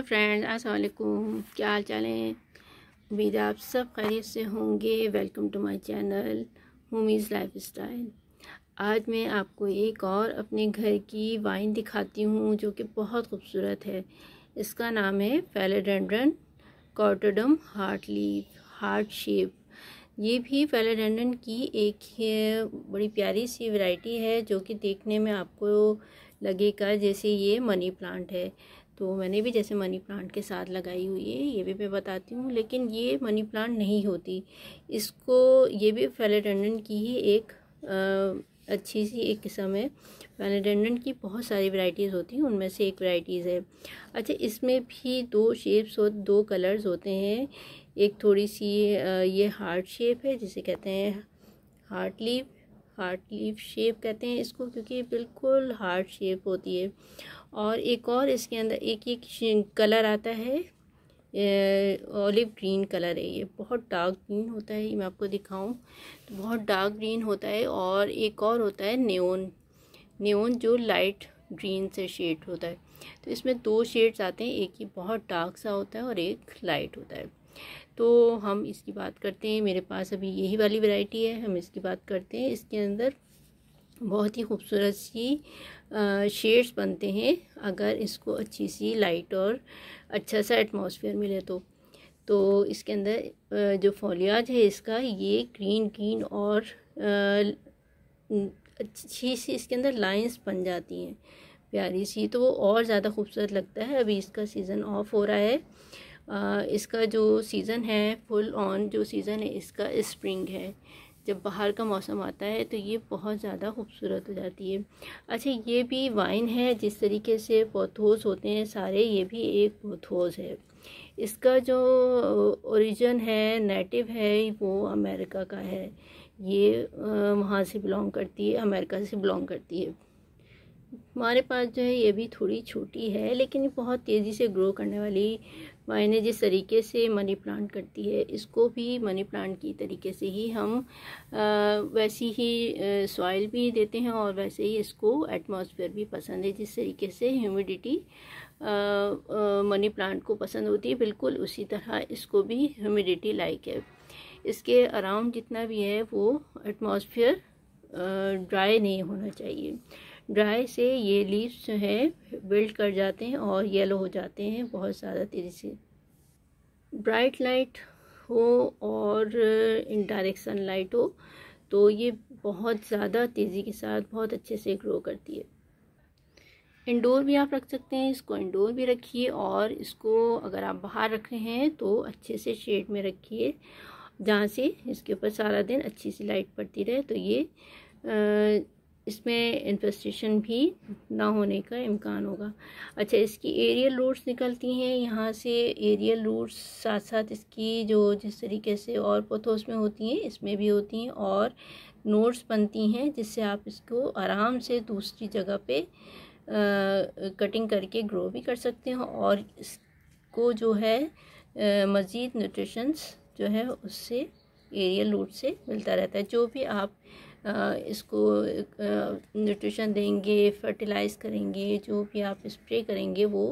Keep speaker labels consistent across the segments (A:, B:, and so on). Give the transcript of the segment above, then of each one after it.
A: hello तो friends अस्सलाम वालेकुम क्या हाल चाल हैं उम्मीद आप सब खैरियत से होंगे welcome to my channel homies life style आज मैं आपको एक और अपने घर की वाइन दिखाती हूँ जो कि बहुत खूबसूरत है इसका नाम है philodendron cordatum heart leave heart shape ये भी फेलेडेंड्रन की एक बड़ी प्यारी सी वैरायटी है जो कि देखने में आपको लगेगा जैसे ये मनी प्लांट है तो मैंने भी जैसे मनी प्लांट के साथ लगाई हुई है ये भी मैं बताती हूँ लेकिन ये मनी प्लांट नहीं होती इसको ये भी फेलेडेंडन की ही एक आ, अच्छी सी एक किस्म है फेलेडेंडन की बहुत सारी वैरायटीज़ होती हैं उनमें से एक वैरायटीज़ है अच्छा इसमें भी दो शेप्स और दो कलर्स होते हैं एक थोड़ी सी ये हार्ट शेप है जिसे कहते हैं heart leave heart leave shape कहते हैं इसको क्योंकि बिल्कुल हार्ट शेप होती है और एक और इसके अंदर एक एक कलर आता है ओलिव ग्रीन कलर है ये बहुत डार्क ग्रीन होता है ये मैं आपको दिखाऊं तो बहुत डार्क ग्रीन होता है और एक और होता है नेन नेन जो लाइट ग्रीन से शेड होता है तो इसमें दो शेड्स आते हैं एक ही बहुत डार्क सा होता है और एक लाइट होता है तो हम इसकी बात करते हैं मेरे पास अभी यही वाली वैरायटी है हम इसकी बात करते हैं इसके अंदर बहुत ही खूबसूरत सी शेड्स बनते हैं अगर इसको अच्छी सी लाइट और अच्छा सा एटमॉस्फेयर मिले तो तो इसके अंदर जो फॉलियाज है इसका ये ग्रीन ग्रीन और अच्छी सी इसके अंदर लाइंस बन जाती हैं प्यारी सी तो वो और ज़्यादा खूबसूरत लगता है अभी इसका सीज़न ऑफ हो रहा है इसका जो सीज़न है फुल ऑन जो सीज़न है इसका स्प्रिंग है जब बाहर का मौसम आता है तो ये बहुत ज़्यादा खूबसूरत हो जाती है अच्छा ये भी वाइन है जिस तरीके से पोथोस होते हैं सारे ये भी एक पोथोस है इसका जो ओरिजिन है नेटिव है वो अमेरिका का है ये वहाँ से बिलोंग करती है अमेरिका से बिलोंग करती है हमारे पास जो है ये भी थोड़ी छोटी है लेकिन बहुत तेज़ी से ग्रो करने वाली मायने जिस तरीके से मनी प्लांट करती है इसको भी मनी प्लांट की तरीके से ही हम वैसी ही सॉइल भी देते हैं और वैसे ही इसको एटमॉस्फेयर भी पसंद है जिस तरीके से ह्यूमिडिटी मनी प्लांट को पसंद होती है बिल्कुल उसी तरह इसको भी ह्यूमिडिटी लाइक है इसके अराउंड जितना भी है वो एटमॉस्फेयर ड्राई नहीं होना चाहिए ड्राई से ये लीव्स जो है बिल्ड कर जाते हैं और येलो हो जाते हैं बहुत ज़्यादा तेज़ी से ब्राइट लाइट हो और इनडायरेक्ट लाइट हो तो ये बहुत ज़्यादा तेज़ी के साथ बहुत अच्छे से ग्रो करती है इंडोर भी आप रख सकते हैं इसको इंडोर भी रखिए और इसको अगर आप बाहर रखे हैं तो अच्छे से शेड में रखिए जहाँ से इसके ऊपर सारा दिन अच्छी सी लाइट पड़ती रहे तो ये आ, इसमें इन्फेस्टेशन भी ना होने का इम्कान होगा अच्छा इसकी एरियल रूट्स निकलती हैं यहाँ से एरियल रूट्स साथ साथ इसकी जो जिस तरीके से और पोथोस में होती हैं इसमें भी होती हैं और नोट्स बनती हैं जिससे आप इसको आराम से दूसरी जगह पे आ, कटिंग करके ग्रो भी कर सकते हो और इसको जो है मज़ीद न्यूट्रिशंस जो है उससे एरियल रूट से मिलता रहता है जो भी आप इसको न्यूट्रिशन देंगे फर्टिलाइज़ करेंगे जो भी आप स्प्रे करेंगे वो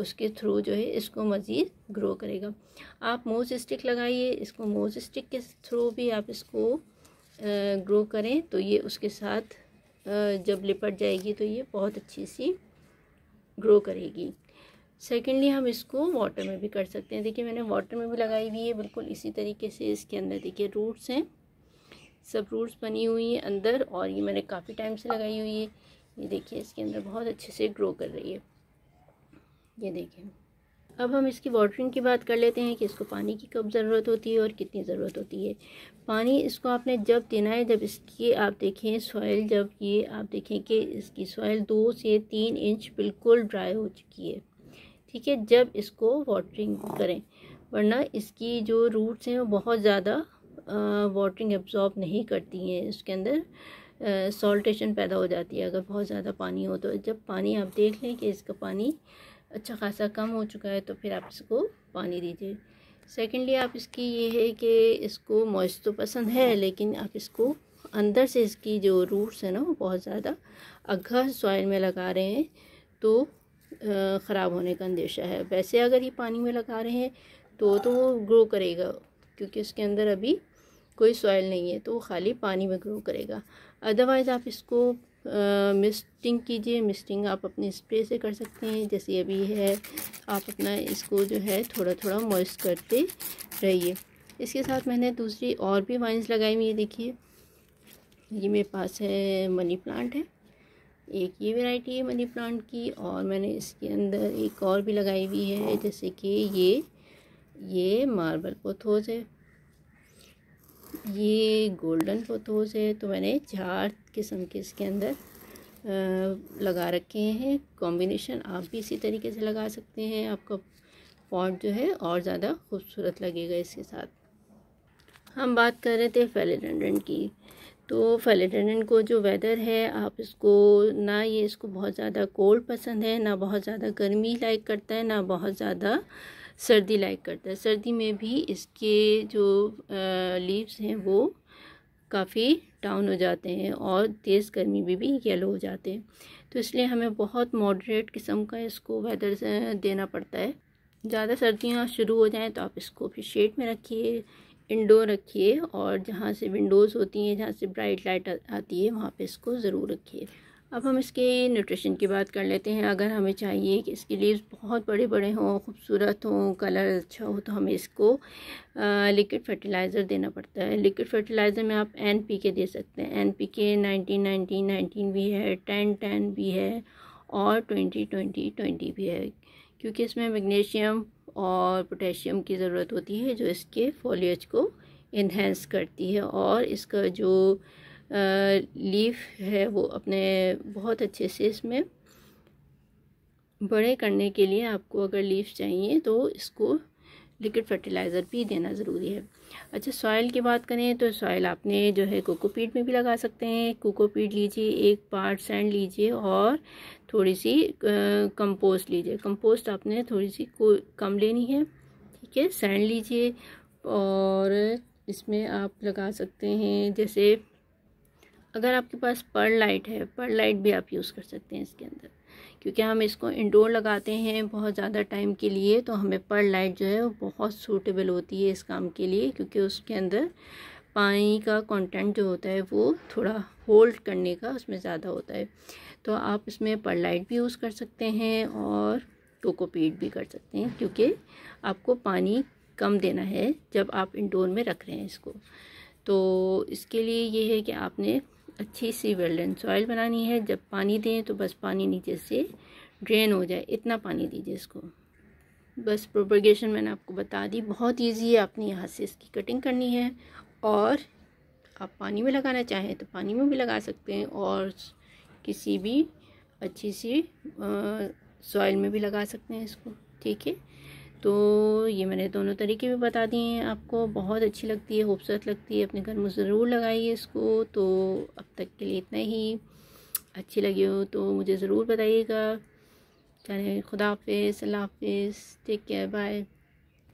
A: उसके थ्रू जो है इसको मज़ीद ग्रो करेगा आप मोज स्टिक लगाइए इसको मोज स्टिक के थ्रू भी आप इसको ग्रो करें तो ये उसके साथ जब लिपट जाएगी तो ये बहुत अच्छी सी ग्रो करेगी सेकेंडली हम इसको वाटर में भी कर सकते हैं देखिए मैंने वाटर में भी लगाई हुई है बिल्कुल इसी तरीके से इसके अंदर देखिए रूट्स हैं सब रूट्स बनी हुई हैं अंदर और ये मैंने काफ़ी टाइम से लगाई हुई है ये देखिए इसके अंदर बहुत अच्छे से ग्रो कर रही है ये देखिए अब हम इसकी वाटरिंग की बात कर लेते हैं कि इसको पानी की कब ज़रूरत होती है और कितनी ज़रूरत होती है पानी इसको आपने जब देना है जब इसकी आप देखें सॉइल जब ये आप देखें कि इसकी सॉइल दो से तीन इंच बिल्कुल ड्राई हो चुकी है ठीक है जब इसको वाटरिंग करें वरना इसकी जो रूट्स हैं वो बहुत ज़्यादा वाटरिंग एब्जॉर्ब नहीं करती हैं इसके अंदर सॉल्टेशन पैदा हो जाती है अगर बहुत ज़्यादा पानी हो तो जब पानी आप देख लें कि इसका पानी अच्छा खासा कम हो चुका है तो फिर आप इसको पानी दीजिए सेकेंडली आप इसकी ये है कि इसको मॉइस्ट तो पसंद है लेकिन आप इसको अंदर से इसकी जो रूट्स हैं ना वो बहुत ज़्यादा अगर सॉइल में लगा रहे हैं तो ख़राब होने का अंदेशा है वैसे अगर ये पानी में लगा रहे हैं तो तो वो ग्रो करेगा क्योंकि उसके अंदर अभी कोई सॉइल नहीं है तो वो खाली पानी में ग्रो करेगा अदरवाइज़ आप इसको मिस्टिंग कीजिए मिस्टिंग आप अपने स्प्रे से कर सकते हैं जैसे अभी है आप अपना इसको जो है थोड़ा थोड़ा मॉइस्ट करते रहिए इसके साथ मैंने दूसरी और भी वाइन्स लगाई हुई है देखिए ये मेरे पास है मनी प्लांट है एक ये वैरायटी है मनी प्लांट की और मैंने इसके अंदर एक और भी लगाई हुई है जैसे कि ये ये मार्बल पोथोज है ये गोल्डन पोथोज है तो मैंने चार किस्म के इसके अंदर लगा रखे हैं कॉम्बिनेशन आप भी इसी तरीके से लगा सकते हैं आपका पॉट जो है और ज़्यादा खूबसूरत लगेगा इसके साथ हम बात कर रहे थे फेलेडेंडन की तो फेलेडेंडन को जो वेदर है आप इसको ना ये इसको बहुत ज़्यादा कोल्ड पसंद है ना बहुत ज़्यादा गर्मी लाइक करता है ना बहुत ज़्यादा सर्दी लाइक करता है सर्दी में भी इसके जो लीव्स हैं वो काफ़ी डाउन हो जाते हैं और तेज़ गर्मी में भी येलो हो जाते हैं तो इसलिए हमें बहुत मॉडरेट किस्म का इसको वेदर देना पड़ता है ज़्यादा सर्दियाँ शुरू हो जाएँ तो आप इसको फिर शेड में रखिए इंडोर रखिए और जहाँ से विंडोज़ होती हैं जहाँ से ब्राइट लाइट आती है वहाँ पे इसको ज़रूर रखिए अब हम इसके न्यूट्रिशन की बात कर लेते हैं अगर हमें चाहिए कि इसके लीव्स बहुत बड़े बड़े हों खूबसूरत हों कलर अच्छा हो तो हमें इसको लिक्विड फर्टिलाइज़र देना पड़ता है लिक्विड फर्टिलाइज़र में आप एन पी के दे सकते हैं N P K nineteen nineteen nineteen भी है टेन टेन भी है और ट्वेंटी ट्वेंटी ट्वेंटी भी है क्योंकि इसमें मैग्नीशियम और पोटेशियम की ज़रूरत होती है जो इसके फॉलियज को इन्हेंस करती है और इसका जो लीफ है वो अपने बहुत अच्छे से इसमें बड़े करने के लिए आपको अगर लीफ चाहिए तो इसको लिक्विड फर्टिलाइज़र भी देना ज़रूरी है अच्छा सॉयल की बात करें तो सॉयल आपने जो है कोकोपीट में भी लगा सकते हैं कोकोपीट लीजिए एक पार्ट सैंड लीजिए और थोड़ी सी कंपोस्ट लीजिए कंपोस्ट आपने थोड़ी सी को कम लेनी है ठीक है सैंड लीजिए और इसमें आप लगा सकते हैं जैसे अगर आपके पास पर लाइट है पर लाइट भी आप यूज़ कर सकते हैं इसके अंदर क्योंकि हम इसको इंडोर लगाते हैं बहुत ज़्यादा टाइम के लिए तो हमें पर लाइट जो है वो बहुत सूटेबल होती है इस काम के लिए क्योंकि उसके अंदर पानी का कंटेंट जो होता है वो थोड़ा होल्ड करने का उसमें ज़्यादा होता है तो आप इसमें पर लाइट भी यूज़ कर सकते हैं और टोकोपीड भी कर सकते हैं क्योंकि आपको पानी कम देना है जब आप इंडोर में रख रहे हैं इसको तो इसके लिए ये है कि आपने अच्छी सी वेल्डन सॉइल बनानी है जब पानी दें तो बस पानी नीचे से ड्रेन हो जाए इतना पानी दीजिए इसको बस प्रोपगेशन मैंने आपको बता दी बहुत इजी है आपने यहाँ से इसकी कटिंग करनी है और आप पानी में लगाना चाहें तो पानी में भी लगा सकते हैं और किसी भी अच्छी सी सॉइल में भी लगा सकते हैं इसको ठीक है तो तो ये मैंने दोनों तरीके भी बता दिए हैं आपको बहुत अच्छी लगती है खूबसूरत लगती है अपने घर में ज़रूर लगाइए इसको तो अब तक के लिए इतना ही अच्छी लगी हो तो मुझे ज़रूर बताइएगा चले खुदा हाफि अल्लाह हाफिज़ टेक केयर बाय